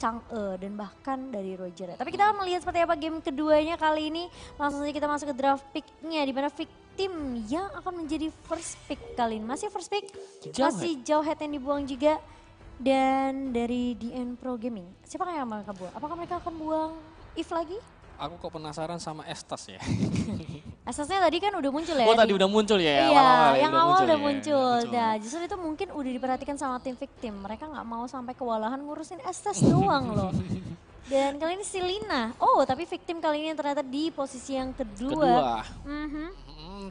Chang e dan bahkan dari Roger. Ya. Tapi kita akan melihat seperti apa game keduanya kali ini. Langsung saja kita masuk ke draft picknya di mana victim yang akan menjadi first pick kali ini. Masih first pick, jauh masih jauh head yang dibuang juga. Dan dari DN Pro Gaming, siapa yang mereka buang? Apakah mereka akan buang If lagi? Aku kok penasaran sama Estas ya. Asasnya tadi kan udah muncul ya? Oh tadi udah muncul ya? ya iya, ya, yang awal udah ya, muncul. Nah, justru itu mungkin udah diperhatikan sama tim victim. Mereka nggak mau sampai kewalahan ngurusin asas doang loh. Dan kali ini Silina. Oh, tapi victim kali ini ternyata di posisi yang kedua. Kedua. Mm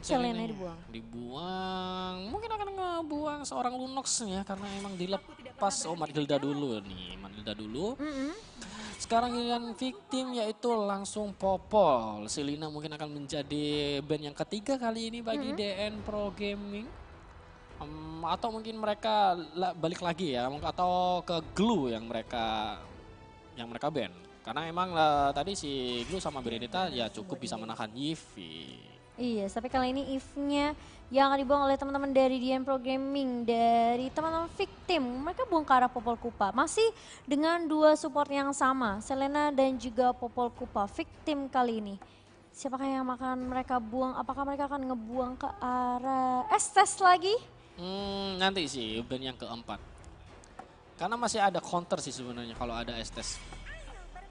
dibuang. Dibuang. Mungkin akan ngebuang seorang Lunox ya karena emang dilepas. Oh Matilda dulu nih, Matilda dulu. Mm sekarang giliran victim yaitu langsung Popol. Selina mungkin akan menjadi band yang ketiga kali ini bagi mm -hmm. DN Pro Gaming. Um, atau mungkin mereka la balik lagi ya atau ke Glue yang mereka yang mereka band. Karena emang uh, tadi si Glue sama Benedetta ya cukup bisa menahan Yivi. Iya, tapi kali ini if-nya yang akan dibuang oleh teman-teman dari DM Programming, dari teman-teman victim, mereka buang ke arah Popol Kupa. Masih dengan dua support yang sama, Selena dan juga Popol Kupa, victim kali ini. Siapakah yang akan mereka buang? Apakah mereka akan ngebuang ke arah Estes lagi? Hmm, nanti sih, band yang keempat. Karena masih ada counter sih sebenarnya kalau ada Estes.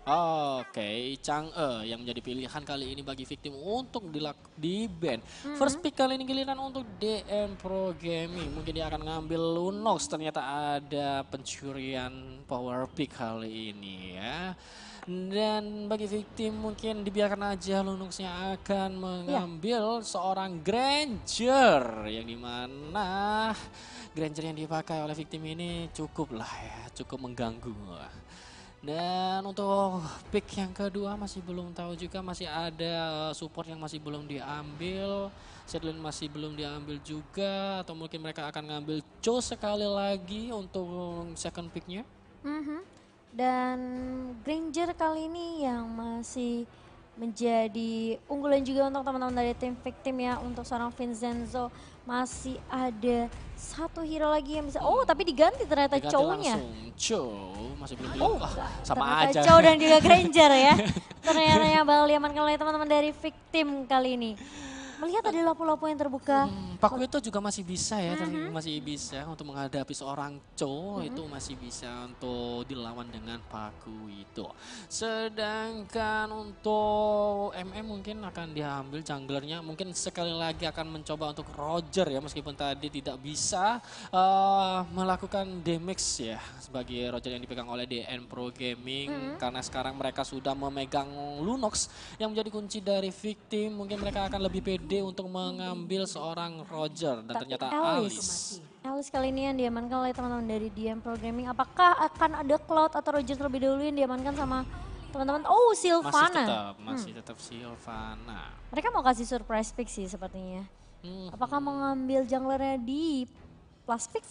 Oke, okay, Chang'e yang menjadi pilihan kali ini bagi victim untuk dilak di band. Mm -hmm. First pick kali ini giliran untuk DM Pro Gaming. Mungkin dia akan ngambil Lunox. Ternyata ada pencurian power pick kali ini ya. Dan bagi victim mungkin dibiarkan aja Lunoxnya akan mengambil yeah. seorang Granger yang dimana Granger yang dipakai oleh victim ini cukup lah ya, cukup mengganggu. Dan untuk pick yang kedua masih belum tahu juga masih ada eh, support yang masih belum diambil. Sedlin masih belum diambil juga atau mungkin mereka akan ngambil Cho sekali lagi untuk second picknya. Mm -hmm. Dan Granger kali ini yang masih menjadi unggulan juga untuk teman-teman dari tim victim ya untuk seorang Vincenzo masih ada satu hero lagi yang bisa. Oh, tapi diganti ternyata diganti cowoknya. Cow masih belum Oh, oh sama ternyata aja. Cow dan juga Granger ya. ternyata yang bakal diamankan oleh teman-teman dari victim kali ini. Melihat ada lapu-lapu yang terbuka. Hmm, Pak Wito juga masih bisa ya, uh-huh. masih bisa untuk menghadapi seorang cowok uh-huh. itu masih bisa untuk dilawan dengan Pak Wito. Sedangkan untuk MM mungkin akan diambil junglernya, mungkin sekali lagi akan mencoba untuk Roger ya meskipun tadi tidak bisa uh, melakukan damage ya sebagai Roger yang dipegang oleh DN Pro Gaming uh-huh. karena sekarang mereka sudah memegang Lunox yang menjadi kunci dari victim, mungkin mereka akan lebih pede untuk mengambil seorang Roger dan Tapi ternyata Alice. Alice. kali ini yang diamankan oleh teman-teman dari DM Programming. Apakah akan ada Cloud atau Roger terlebih dahulu yang diamankan sama teman-teman? Oh, Silvana. Masih tetap, masih hmm. tetap Silvana. Mereka mau kasih surprise pick sih sepertinya. Hmm. Apakah mengambil junglernya di plastik?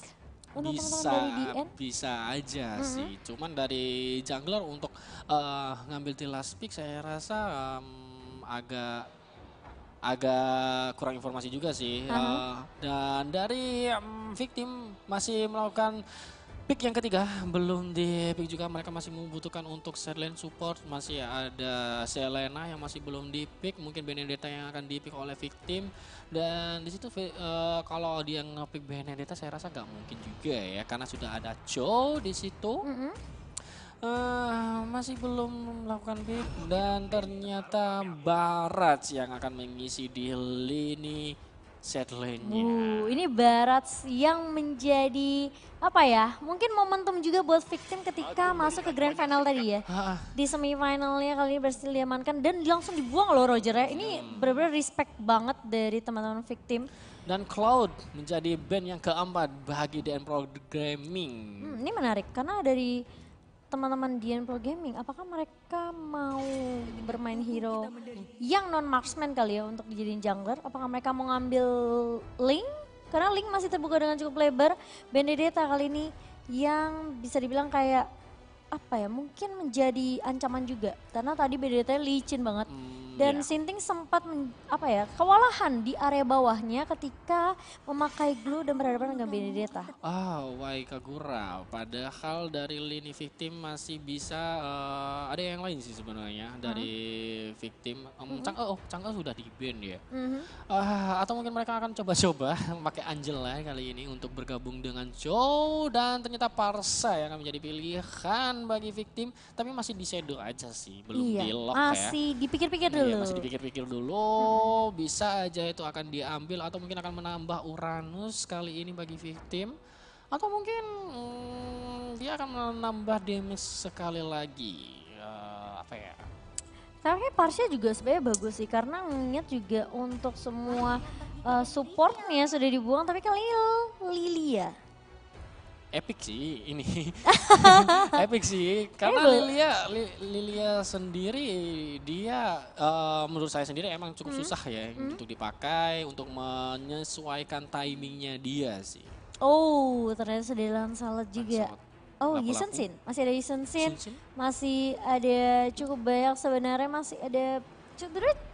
Untuk bisa, dari bisa aja mm -hmm. sih. Cuman dari jungler untuk uh, ngambil di last pick saya rasa um, agak agak kurang informasi juga sih. Uh -huh. uh, dan dari um, victim masih melakukan pick yang ketiga belum di pick juga mereka masih membutuhkan untuk side support masih ada Selena yang masih belum di pick mungkin Benedetta yang akan di pick oleh victim dan di situ uh, kalau dia nge-pick Benedetta saya rasa nggak mungkin juga ya karena sudah ada Joe di situ. Mm -hmm uh, masih belum melakukan pick dan ternyata Barat yang akan mengisi di lini set lane-nya. Uh, ini Barat yang menjadi apa ya? Mungkin momentum juga buat victim ketika masuk ke grand final tadi ya. Ah, ah. Di semifinalnya kali ini berhasil diamankan dan langsung dibuang loh Roger ya. Ini hmm. benar-benar respect banget dari teman-teman victim. Dan Cloud menjadi band yang keempat bagi DN programming. Hmm, ini menarik karena dari teman-teman Dian Pro Gaming, apakah mereka mau bermain hero yang non marksman kali ya untuk dijadiin jungler? Apakah mereka mau ngambil Link? Karena Link masih terbuka dengan cukup lebar. Benedetta kali ini yang bisa dibilang kayak apa ya mungkin menjadi ancaman juga karena tadi Benedetta licin banget. Hmm. Dan yeah. Sinting sempat apa ya kewalahan di area bawahnya ketika memakai glue dan berhadapan dengan Benedetta. Oh, wai Kagura. Padahal dari lini victim masih bisa uh, ada yang lain sih sebenarnya hmm. dari victim. Um, mm -hmm. Cangka, oh Cangka sudah di band ya. Mm -hmm. uh, atau mungkin mereka akan coba-coba memakai Angela kali ini untuk bergabung dengan Joe dan ternyata Parsa yang akan menjadi pilihan bagi victim. Tapi masih di shadow aja sih, belum iya. belok ya. Masih dipikir-pikir dulu dulu. Ya, masih dipikir-pikir dulu, hmm. bisa aja itu akan diambil atau mungkin akan menambah Uranus kali ini bagi victim atau mungkin hmm, dia akan menambah damage sekali lagi. Uh, apa ya? Tapi Parsha juga sebenarnya bagus sih karena ngingat juga untuk semua uh, supportnya sudah dibuang tapi kali Lilia ya? epic sih ini epic sih karena Lilia Lilia sendiri dia uh, menurut saya sendiri emang cukup hmm? susah ya hmm? untuk dipakai untuk menyesuaikan timingnya dia sih oh ternyata sedelan salad juga Oh, Yusun Sin. Masih ada Yusun Sin. Masih ada cukup banyak sebenarnya masih ada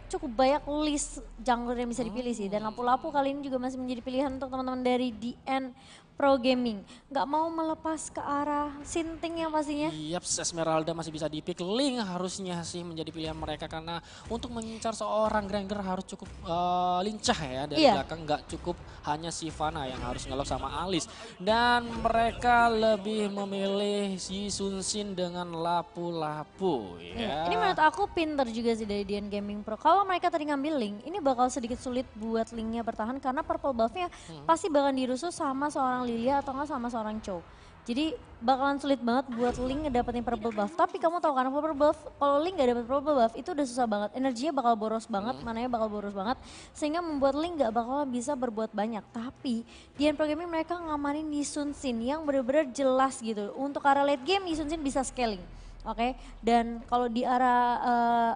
cukup banyak list genre yang bisa dipilih sih. Dan hmm. lapu-lapu kali ini juga masih menjadi pilihan untuk teman-teman dari DN pro gaming. Nggak mau melepas ke arah sinting ya pastinya. Yep, Esmeralda masih bisa dipik. Link harusnya sih menjadi pilihan mereka karena untuk mengincar seorang Granger harus cukup uh, lincah ya dari yeah. belakang. Nggak cukup hanya Sivana yang harus ngelok sama Alice. Dan mereka lebih memilih si Sunsin dengan lapu-lapu iya, ya. Yeah. Ini menurut aku pinter juga sih dari Dian Gaming Pro. Kalau mereka tadi ngambil Link, ini bakal sedikit sulit buat Linknya bertahan karena purple buffnya hmm. pasti bakal dirusuh sama seorang Lilia atau enggak sama seorang Cho. Jadi bakalan sulit banget buat Link ngedapetin purple buff. Tapi kamu tahu kan purple buff, kalau Link gak dapet purple buff itu udah susah banget. Energinya bakal boros banget, hmm. mananya bakal boros banget. Sehingga membuat Link gak bakal bisa berbuat banyak. Tapi di end programming mereka ngamanin Yisun Sin yang bener-bener jelas gitu. Untuk arah late game Yisun Sin bisa scaling. Oke, okay? dan kalau di arah uh,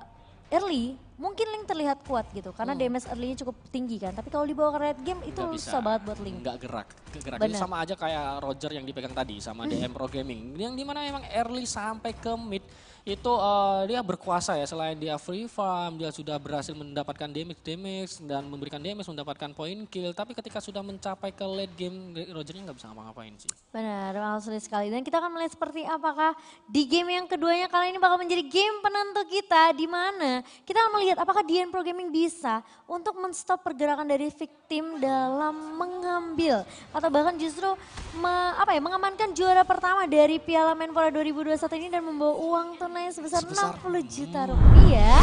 early mungkin Link terlihat kuat gitu karena hmm. damage early-nya cukup tinggi kan. Tapi kalau dibawa ke red game itu Nggak susah bisa. banget buat Link. Nggak gerak, gerak. Bener. Jadi sama aja kayak Roger yang dipegang tadi sama DM Pro Gaming. Yang dimana memang early sampai ke mid itu uh, dia berkuasa ya selain dia free farm dia sudah berhasil mendapatkan damage damage dan memberikan damage mendapatkan poin kill tapi ketika sudah mencapai ke late game Rogernya nggak bisa ngapa-ngapain sih. Benar, memang sulit sekali dan kita akan melihat seperti apakah di game yang keduanya kali ini bakal menjadi game penentu kita di mana kita akan melihat apakah dian Pro Gaming bisa untuk menstop pergerakan dari victim dalam mengambil atau bahkan justru me, apa ya mengamankan juara pertama dari Piala Menpora 2021 ini dan membawa uang tuh tunai sebesar, sebesar 60 juta hmm. rupiah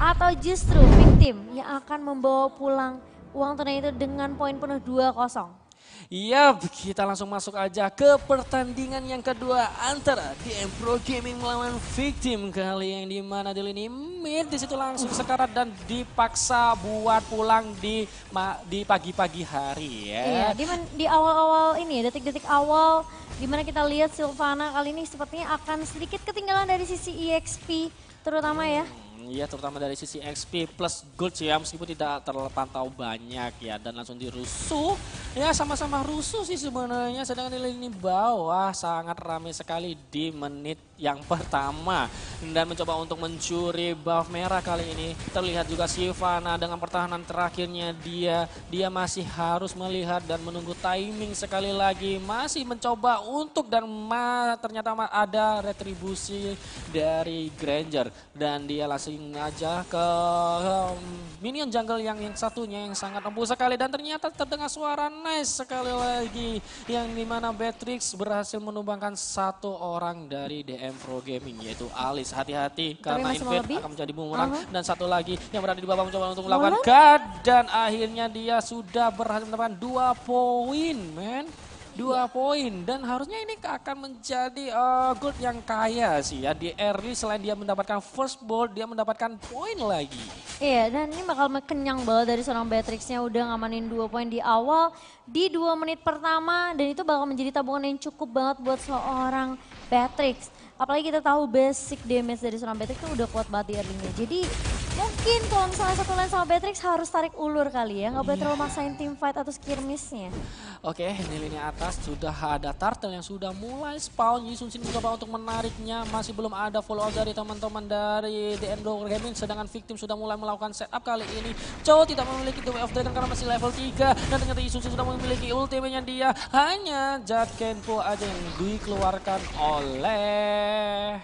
atau justru victim yang akan membawa pulang uang tunai itu dengan poin penuh 2-0? Yap, kita langsung masuk aja ke pertandingan yang kedua antara DM Pro Gaming melawan Victim kali yang dimana di lini mid di situ langsung sekarat dan dipaksa buat pulang di di pagi-pagi hari ya. Iya, di, di awal-awal ini detik-detik awal mana kita lihat Silvana kali ini sepertinya akan sedikit ketinggalan dari sisi EXP terutama ya. Iya terutama dari sisi XP plus gold ya meskipun tidak terlalu pantau banyak ya dan langsung dirusuh. Ya sama-sama rusuh sih sebenarnya sedangkan di ini bawah sangat ramai sekali di menit yang pertama dan mencoba untuk mencuri buff merah kali ini terlihat juga Sivana dengan pertahanan terakhirnya dia dia masih harus melihat dan menunggu timing sekali lagi masih mencoba untuk dan ma, ternyata ada retribusi dari Granger dan dia langsung aja ke minion jungle yang yang satunya yang sangat empuk sekali dan ternyata terdengar suara nice sekali lagi yang dimana Beatrix berhasil menumbangkan satu orang dari DM M Pro Gaming yaitu Alice Hati-hati karena invade akan menjadi bumerang. Uh -huh. Dan satu lagi yang berada di bawah mencoba untuk melakukan cut Dan akhirnya dia sudah berhasil mendapatkan dua poin, men dua iya. poin dan harusnya ini akan menjadi uh, eh, gold yang kaya sih ya di early selain dia mendapatkan first ball dia mendapatkan poin lagi. Iya dan ini bakal kenyang banget dari seorang Beatrixnya udah ngamanin dua poin di awal di dua menit pertama dan itu bakal menjadi tabungan yang cukup banget buat seorang Beatrix apalagi kita tahu basic damage dari serangan Patrick udah kuat banget di early-nya. Jadi Mungkin kalau misalnya satu lane sama Beatrix harus tarik ulur kali ya. Nggak boleh iya. terlalu maksain tim fight atau skirmishnya. Oke, okay, di lini atas sudah ada Turtle yang sudah mulai spawn. Yi sin mencoba untuk menariknya. Masih belum ada follow up dari teman-teman dari The Endor Gaming. Sedangkan Victim sudah mulai melakukan setup kali ini. Chow tidak memiliki The Way of Dragon karena masih level 3. Dan ternyata Yi Sin sudah memiliki ultimate dia. Hanya Jad Kenpo aja yang dikeluarkan oleh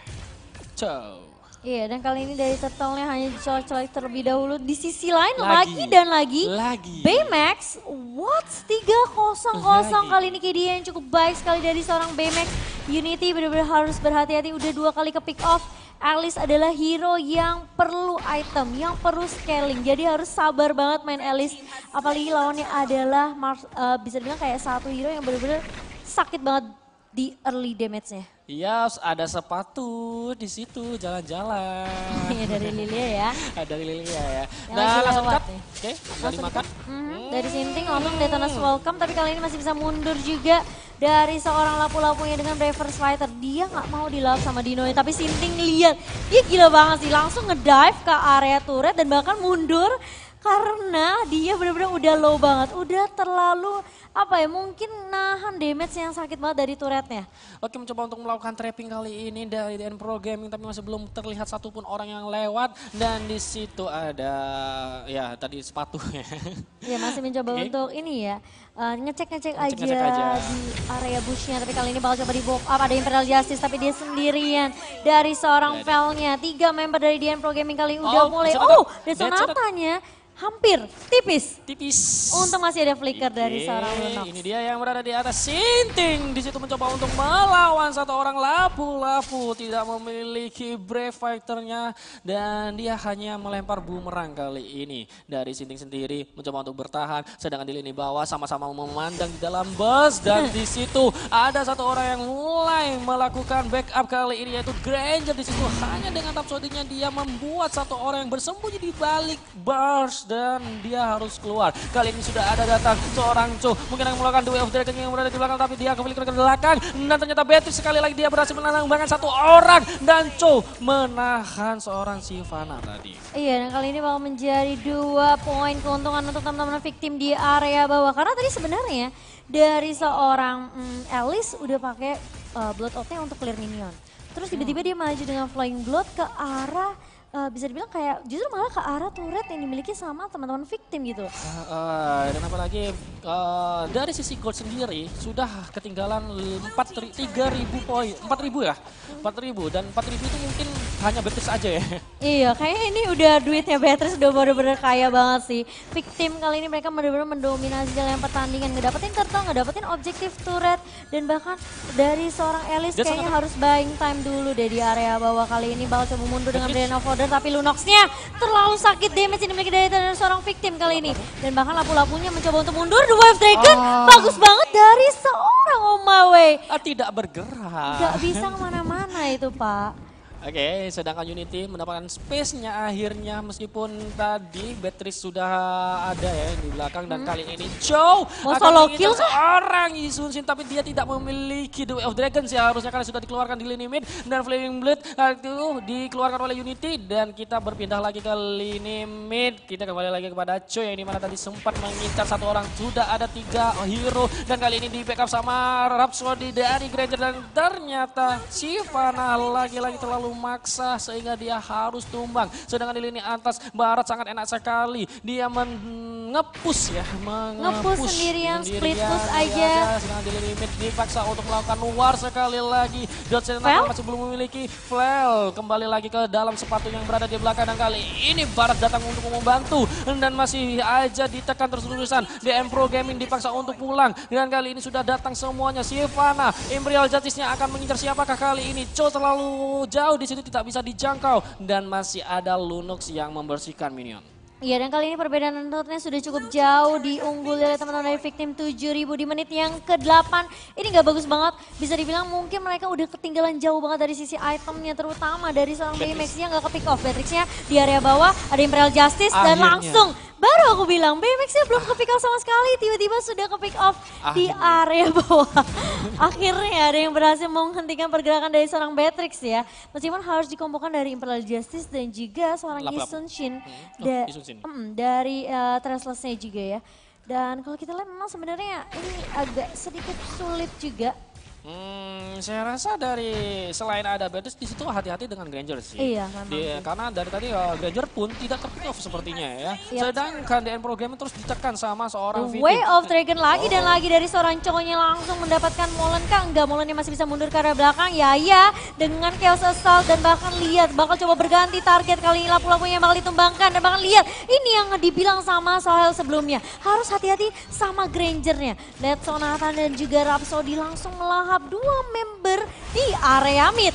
Chow. Iya, dan kali ini dari turtle hanya dicolek-colek terlebih dahulu. Di sisi lain lagi, lagi dan lagi. Lagi. Baymax, what? 3-0-0 kali ini KD yang cukup baik sekali dari seorang Baymax. Unity benar-benar harus berhati-hati, udah dua kali ke pick off. Alice adalah hero yang perlu item, yang perlu scaling. Jadi harus sabar banget main Alice. Apalagi lawannya adalah Mar uh, bisa dibilang kayak satu hero yang benar-benar sakit banget di early damage-nya? Iya, ada sepatu di situ jalan-jalan. Iya dari Lilia ya. dari Lilia ya. Yang nah, lagi langsung lewat Oke, okay, langsung dimakan. Hmm, hmm. Dari Sinting, Onung, Detonas Welcome, tapi kali ini masih bisa mundur juga dari seorang lapu-lapunya dengan reverse fighter. Dia nggak mau dilap sama Dino, tapi Sinting lihat. Dia gila banget sih, langsung ngedive ke area turret dan bahkan mundur karena dia benar-benar udah low banget, udah terlalu apa ya mungkin nahan damage yang sakit banget dari turretnya. Oke mencoba untuk melakukan trapping kali ini dari DN Pro Gaming tapi masih belum terlihat satupun orang yang lewat dan di situ ada ya tadi sepatunya. Iya masih mencoba okay. untuk ini ya eh, ngecek-ngecek uh, aja, aja di area bushnya tapi kali ini bakal coba di bop up ada Imperial Justice tapi dia sendirian dari seorang felnya tiga member dari DN Pro Gaming kali oh, udah mulai oh dan sonatanya hampir tipis tipis untung masih ada flicker dari seorang ini dia yang berada di atas Sinting. Di situ mencoba untuk melawan satu orang lapu-lapu. Tidak memiliki Brave Fighter-nya. Dan dia hanya melempar bumerang kali ini. Dari Sinting sendiri mencoba untuk bertahan. Sedangkan di lini bawah sama-sama memandang di dalam bus. Dan di situ ada satu orang yang mulai melakukan backup kali ini. Yaitu Granger di situ. Hanya dengan tap shooting dia membuat satu orang yang bersembunyi di balik bars. Dan dia harus keluar. Kali ini sudah ada datang seorang Cho Mungkin akan melakukan duel of Dragon yang berada di belakang. Tapi dia kembali ke belakang. Dan ternyata betul sekali lagi dia berhasil menang bahkan satu orang. Dan Cho menahan seorang Sivana tadi. Iya dan kali ini bakal menjadi dua poin keuntungan untuk teman-teman victim di area bawah. Karena tadi sebenarnya dari seorang mm, Alice udah pakai uh, blood outnya untuk clear minion. Terus tiba-tiba hmm. dia maju dengan flying blood ke arah uh, bisa dibilang kayak justru malah ke arah turret yang dimiliki sama teman-teman victim gitu. Uh, uh, dan apalagi uh, dari sisi gold sendiri sudah ketinggalan tiga ribu poin, ribu ya, empat ribu dan empat ribu itu mungkin hanya betis aja ya. Iya, kayaknya ini udah duitnya betis udah bener-bener kaya banget sih. Victim kali ini mereka bener-bener mendominasi jalan pertandingan, ngedapetin turtle ngedapetin objektif turret dan bahkan dari seorang Elis kayaknya harus buying time dulu deh di area bawah kali ini bakal coba mundur dengan Brand of Order tapi Lunoxnya terlalu sakit damage yang dimiliki dari seorang victim kali ini. Dan bahkan lapu-lapunya mencoba untuk mundur, The Wave Dragon oh. bagus banget dari seorang Omawe. Ah, tidak bergerak. Tidak bisa kemana-mana itu Pak. Oke, okay, sedangkan Unity mendapatkan space-nya akhirnya meskipun tadi Beatrice sudah ada ya di belakang dan hmm. kali ini Chow Mau solo kill seorang Yisun tapi dia tidak memiliki The Way of Dragons sih ya. harusnya karena sudah dikeluarkan di lini mid dan Flaming Blade itu dikeluarkan oleh Unity dan kita berpindah lagi ke lini mid kita kembali lagi kepada Chow yang dimana tadi sempat mengincar satu orang sudah ada tiga hero dan kali ini di backup sama Rhapsody dari Granger dan ternyata Sivana lagi-lagi terlalu memaksa sehingga dia harus tumbang. Sedangkan di lini atas Barat sangat enak sekali. Dia mengepus ya, mengepus sendirian, sendirian split push iya, aja. aja. Iya, iya. Sedangkan di lini mid dipaksa untuk melakukan luar sekali lagi. Dodson masih belum memiliki flail. Kembali lagi ke dalam sepatu yang berada di belakang dan kali ini Barat datang untuk membantu dan masih aja ditekan terus-terusan. DM Pro Gaming dipaksa untuk pulang dan kali ini sudah datang semuanya. Sivana, Imperial Justice-nya akan mengincar siapakah kali ini? Cho terlalu jauh di situ tidak bisa dijangkau dan masih ada Lunox yang membersihkan minion. Iya dan kali ini perbedaan notnya sudah cukup jauh diungguli oleh teman-teman dari victim 7000 di menit yang ke-8. Ini nggak bagus banget. Bisa dibilang mungkin mereka udah ketinggalan jauh banget dari sisi itemnya terutama dari seorang Baymax yang nggak ke pick off. Batrixnya di area bawah ada Imperial Justice Akhirnya. dan langsung Baru aku bilang BMX-nya belum ke pick off sama sekali, tiba-tiba sudah ke pick off Akhirnya. di ah. area bawah. Akhirnya ada yang berhasil menghentikan pergerakan dari seorang Beatrix ya. Meskipun harus dikumpulkan dari Imperial Justice dan juga seorang Yi Sun Shin hmm. dari uh, eh, trashless nya juga ya. Dan kalau kita lihat memang sebenarnya ini agak sedikit sulit juga Hmm, saya rasa dari selain ada Betis di situ hati-hati dengan Granger sih. Iya, Di, karena dari tadi uh, Granger pun tidak terpick off sepertinya ya. Iya. Sedangkan DN program terus ditekan sama seorang The Vicky. Way of Dragon lagi oh. dan lagi dari seorang cowoknya langsung mendapatkan Molen kan? Enggak, Molennya masih bisa mundur ke arah belakang. Ya, iya, Dengan Chaos Assault dan bahkan lihat bakal coba berganti target kali ini lapu-lapunya bakal ditumbangkan dan bahkan lihat ini yang dibilang sama Sohel sebelumnya. Harus hati-hati sama Grangernya. Lihat Sonatan dan juga Rhapsody langsung melahap tahap dua member di area mid.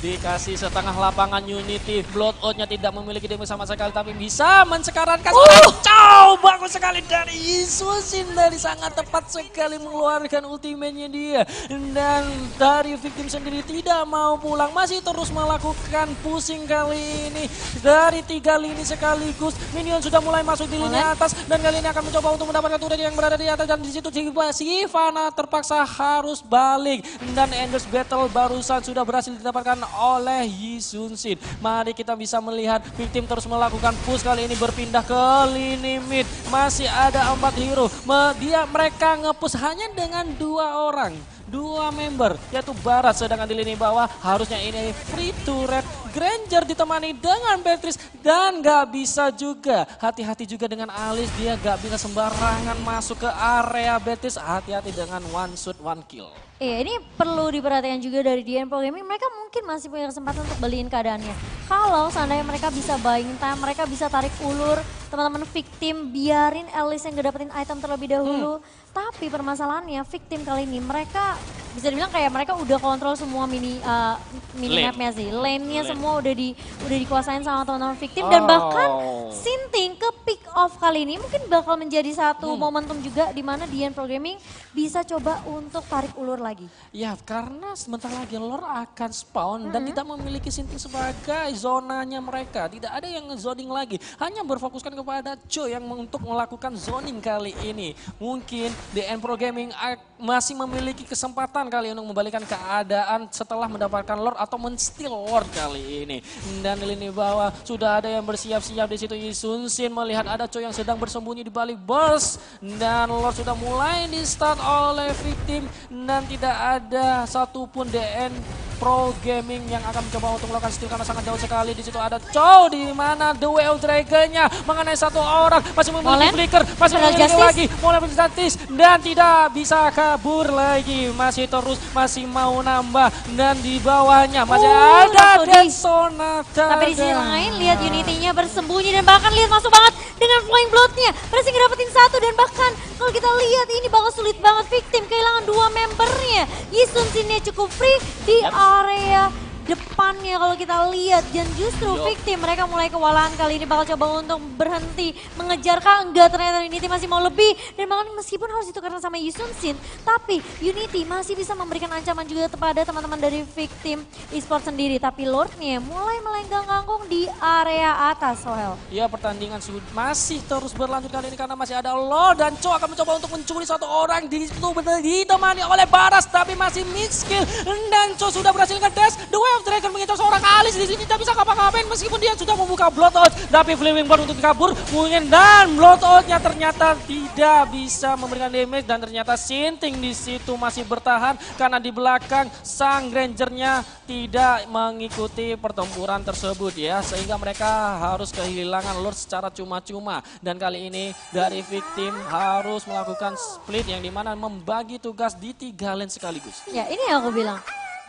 Dikasih setengah lapangan Unity. Blood outnya tidak memiliki demo sama sekali. Tapi bisa mensekarang kasih. Uh! Cow, Bagus sekali dari Yisusin Dari sangat tepat sekali mengeluarkan ultimate dia. Dan dari victim sendiri tidak mau pulang. Masih terus melakukan pusing kali ini. Dari tiga lini sekaligus. Minion sudah mulai masuk di lini atas. Dan kali ini akan mencoba untuk mendapatkan turret yang berada di atas. Dan di situ si Fana terpaksa harus balik. Dan Enders Battle barusan sudah berhasil didapatkan oleh Yi Sun Shin. Mari kita bisa melihat tim terus melakukan push kali ini berpindah ke lini mid. Masih ada empat hero. Dia mereka ngepush hanya dengan dua orang dua member yaitu Barat sedangkan di lini bawah harusnya ini free to red Granger ditemani dengan Beatrice dan gak bisa juga. Hati-hati juga dengan Alice, dia gak bisa sembarangan masuk ke area Beatrice. Hati-hati dengan one shoot, one kill. Iya ini perlu diperhatikan juga dari DN Programming, mereka mungkin masih punya kesempatan untuk beliin keadaannya. Kalau seandainya mereka bisa buying time, mereka bisa tarik ulur, teman-teman victim biarin Alice yang gak dapetin item terlebih dahulu. Hmm. Tapi permasalahannya victim kali ini mereka bisa dibilang kayak mereka udah kontrol semua mini uh, mini mapnya sih. Lane-nya Lane. semua udah di udah dikuasain sama teman-teman victim oh. dan bahkan Sinting ke pick off kali ini mungkin bakal menjadi satu hmm. momentum juga di mana Dian Programming bisa coba untuk tarik ulur lagi. Ya, karena sebentar lagi lor akan spawn -hmm. dan tidak memiliki Sinting sebagai zonanya mereka. Tidak ada yang zoning lagi. Hanya berfokuskan kepada Cho yang untuk melakukan zoning kali ini. Mungkin DN Programming masih memiliki kesempatan kesempatan kali untuk membalikan keadaan setelah mendapatkan Lord atau menstil Lord kali ini. Dan di lini bawah sudah ada yang bersiap-siap di situ Isun Sin melihat ada cowok yang sedang bersembunyi di balik bus. Dan Lord sudah mulai di start oleh victim dan tidak ada satupun DN Pro Gaming yang akan mencoba untuk melakukan steal karena sangat jauh sekali. Di situ ada Chow di mana duel dragonnya mengenai satu orang masih memiliki flicker, masih memiliki lagi, mulai justice dan tidak bisa kabur lagi. Masih terus masih mau nambah dan di bawahnya masih uh, ada dan Sonata. Tapi di sini lain lihat unitinya bersembunyi dan bahkan lihat masuk banget dengan flying bloodnya. Berhasil ngedapetin satu dan bahkan kalau kita lihat ini bakal sulit banget victim kehilangan dua membernya. Yisun sini cukup free di yep. Aria depannya kalau kita lihat dan justru victim mereka mulai kewalahan kali ini bakal coba untuk berhenti mengejar kah enggak ternyata Unity masih mau lebih dan bahkan meskipun harus ditukar sama Yusun Sin tapi Unity masih bisa memberikan ancaman juga kepada teman-teman dari victim esports sendiri tapi Lordnya mulai melenggang-langgung di area atas Sohel. iya pertandingan masih terus berlanjut kali ini karena masih ada Lord dan Cho akan mencoba untuk mencuri satu orang di situ ditemani oleh Baras tapi masih miskin dan Cho sudah berhasil ngedes duel Love Dragon mengincar seorang Alice di sini tidak bisa ngapa-ngapain meskipun dia sudah membuka blood out tapi Flaming Bird untuk kabur mungkin dan blood outnya ternyata tidak bisa memberikan damage dan ternyata Sinting di situ masih bertahan karena di belakang sang Grangernya tidak mengikuti pertempuran tersebut ya sehingga mereka harus kehilangan Lord secara cuma-cuma dan kali ini dari victim harus melakukan split yang dimana membagi tugas di tiga lane sekaligus. Ya ini yang aku bilang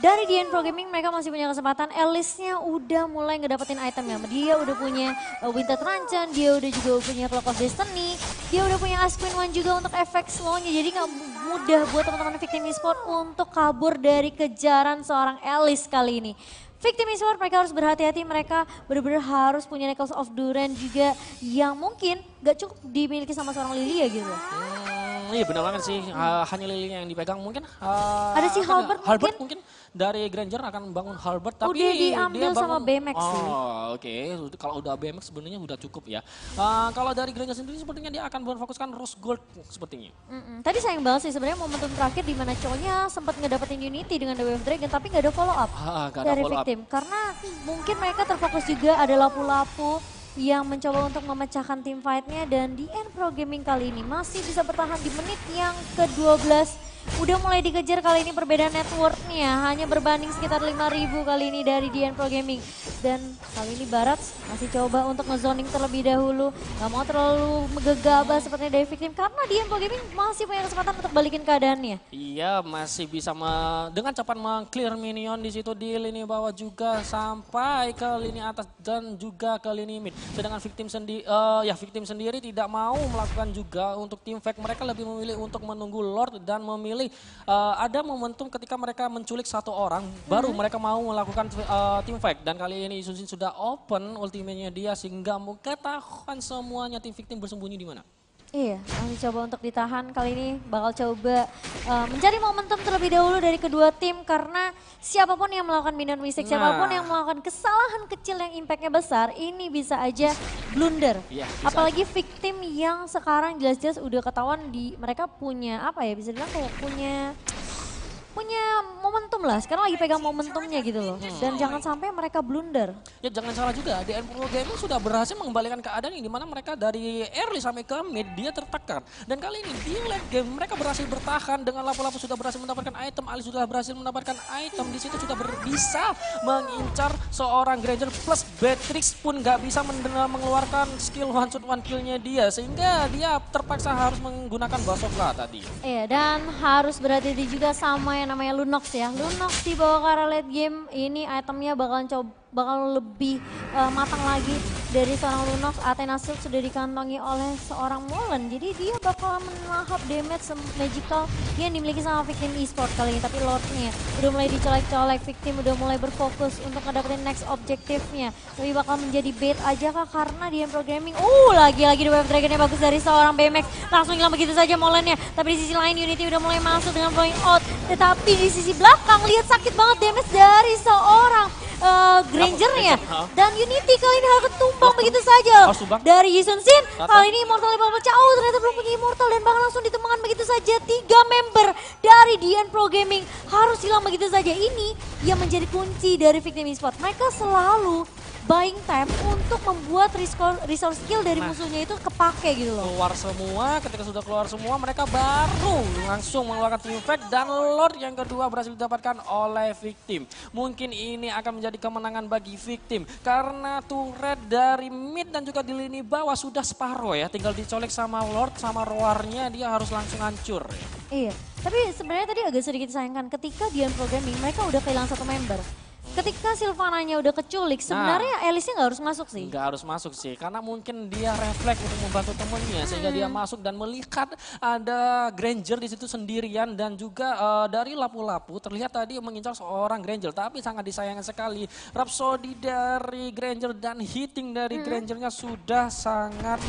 dari Pro Programming mereka masih punya kesempatan. Elisnya udah mulai ngedapetin itemnya. Dia udah punya uh, Winter Tranchan, dia udah juga punya Clock of Destiny, dia udah punya Ask One juga untuk efek slownya. Jadi nggak mudah buat teman-teman victim Esport untuk kabur dari kejaran seorang Elis kali ini. Victim Esport mereka harus berhati-hati, mereka benar-benar harus punya Necklace of Duran juga yang mungkin gak cukup dimiliki sama seorang Lilia ya, gitu. Hmm, iya benar banget sih, hmm. uh, hanya Lilia yang dipegang mungkin. Uh, ada si kan Halbert, kan, mungkin. mungkin dari Granger akan membangun Halbert oh, tapi udah diambil dia bangun, sama BMX oh, oke. Okay. Kalau udah BMX sebenarnya udah cukup ya. Uh, kalau dari Granger sendiri sepertinya dia akan memfokuskan Rose Gold sepertinya. Mm -mm. Tadi sayang banget sih sebenarnya momentum terakhir di mana cowoknya sempat ngedapetin Unity dengan The Wave Dragon tapi nggak ada follow up ah, ada dari follow victim karena mungkin mereka terfokus juga ada lapu-lapu yang mencoba untuk memecahkan tim fightnya dan di end pro gaming kali ini masih bisa bertahan di menit yang ke-12 udah mulai dikejar kali ini perbedaan networknya ya. hanya berbanding sekitar 5000 kali ini dari Dian Pro Gaming dan kali ini Barat masih coba untuk ngezoning terlebih dahulu nggak mau terlalu gegabah seperti dari victim karena Dian Pro Gaming masih punya kesempatan untuk balikin keadaannya iya masih bisa me dengan cepat meng minion di situ di lini bawah juga sampai ke lini atas dan juga ke lini mid sedangkan victim sendiri uh, eh, ya victim sendiri tidak mau melakukan juga untuk tim fake mereka lebih memilih untuk menunggu Lord dan memilih sekali uh, ada momentum ketika mereka menculik satu orang mm-hmm. baru mm -hmm. mereka mau melakukan uh, team fight dan kali ini Isuzin sudah open ultimate-nya dia sehingga mau ketahuan semuanya tim victim bersembunyi di mana. Iya, masih coba untuk ditahan. Kali ini bakal coba uh, mencari momentum terlebih dahulu dari kedua tim karena siapapun yang melakukan minor mistake, nah. siapapun yang melakukan kesalahan kecil yang impactnya besar, ini bisa aja blunder. Iya, bisa Apalagi aja. victim yang sekarang jelas-jelas udah ketahuan di mereka punya apa ya bisa dibilang kayak punya punya momentum lah. Sekarang lagi pegang momentumnya gitu loh. Hmm. Dan jangan sampai mereka blunder. Ya jangan salah juga, DN Pro Gaming sudah berhasil mengembalikan keadaan ini. Dimana mereka dari early sampai ke mid, dia tertekan. Dan kali ini di late game mereka berhasil bertahan dengan lapu-lapu sudah berhasil mendapatkan item. Ali sudah berhasil mendapatkan item. Di situ sudah bisa mengincar seorang Granger plus Beatrix pun gak bisa mengeluarkan skill one shot one killnya dia. Sehingga dia terpaksa harus menggunakan Basofla tadi. Iya dan harus berhati-hati juga sama yang namanya Lunox ya. Lunox di bawah Kara late game ini itemnya bakalan coba bakal lebih uh, matang lagi dari seorang Lunox. Athena Silk sudah dikantongi oleh seorang Molen. Jadi dia bakal menahap damage magical yang dimiliki sama victim e-sport kali ini. Tapi Lordnya udah mulai dicolek-colek, victim udah mulai berfokus untuk ngedapetin next objektifnya. Tapi bakal menjadi bait aja kak karena dia programming. Uh lagi-lagi di wave dragonnya bagus dari seorang BMX. Langsung hilang begitu saja Molennya. Tapi di sisi lain Unity udah mulai masuk dengan point out tetapi di sisi belakang lihat sakit banget damage dari seorang uh, Granger-nya. Dan Unity kali ini harus tumbang oh, begitu saja. Oh, dari Yisun Sin. Kali ini Immortal yang pecah. Oh ternyata belum punya Immortal dan bahkan langsung ditemukan begitu saja. Tiga member dari DN Pro Gaming harus hilang begitu saja. Ini yang menjadi kunci dari Victim Esports. Mereka selalu buying time untuk membuat resource skill dari nah. musuhnya itu kepake gitu loh. Keluar semua, ketika sudah keluar semua mereka baru langsung mengeluarkan team fight dan Lord yang kedua berhasil didapatkan oleh victim. Mungkin ini akan menjadi kemenangan bagi victim karena turret dari mid dan juga di lini bawah sudah separuh ya. Tinggal dicolek sama Lord sama roarnya dia harus langsung hancur. Iya, tapi sebenarnya tadi agak sedikit sayangkan ketika Dian Programming mereka udah kehilangan satu member. Ketika Silvananya udah keculik, nah. sebenarnya nah, Elisnya nggak harus masuk sih? Nggak harus masuk sih, karena mungkin dia refleks untuk membantu temennya. Hmm. Sehingga dia hmm. masuk dan melihat ada Granger di situ sendirian. Dan juga uh, dari lapu-lapu terlihat tadi mengincar seorang Granger. Tapi sangat disayangkan sekali. Rhapsody dari Granger dan hitting dari hmm. Grangernya sudah sangat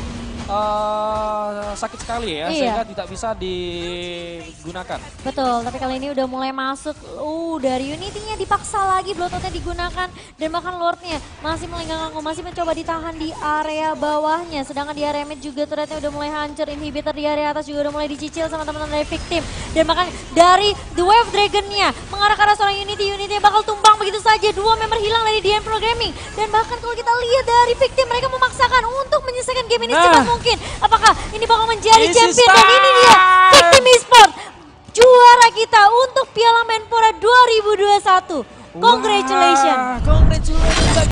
uh, sakit sekali ya, iya. sehingga tidak bisa digunakan. Betul, tapi kali ini udah mulai masuk. Uh, dari unitnya dipaksa lagi, blototnya digunakan dan bahkan lordnya masih melenggang aku, masih mencoba ditahan di area bawahnya. Sedangkan di area mid juga turretnya udah mulai hancur, inhibitor di area atas juga udah mulai dicicil sama teman-teman dari victim. Dan bahkan dari The Wave Dragonnya mengarah ke arah seorang unity, unitnya bakal tumbang begitu saja. Dua member hilang dari DM Programming. Dan bahkan kalau kita lihat dari victim, mereka memaksakan untuk menyelesaikan game ini nah mungkin. Apakah ini bakal menjadi This champion dan ini dia Victim Sport juara kita untuk Piala Menpora 2021. Congratulations. Wow, congratulations.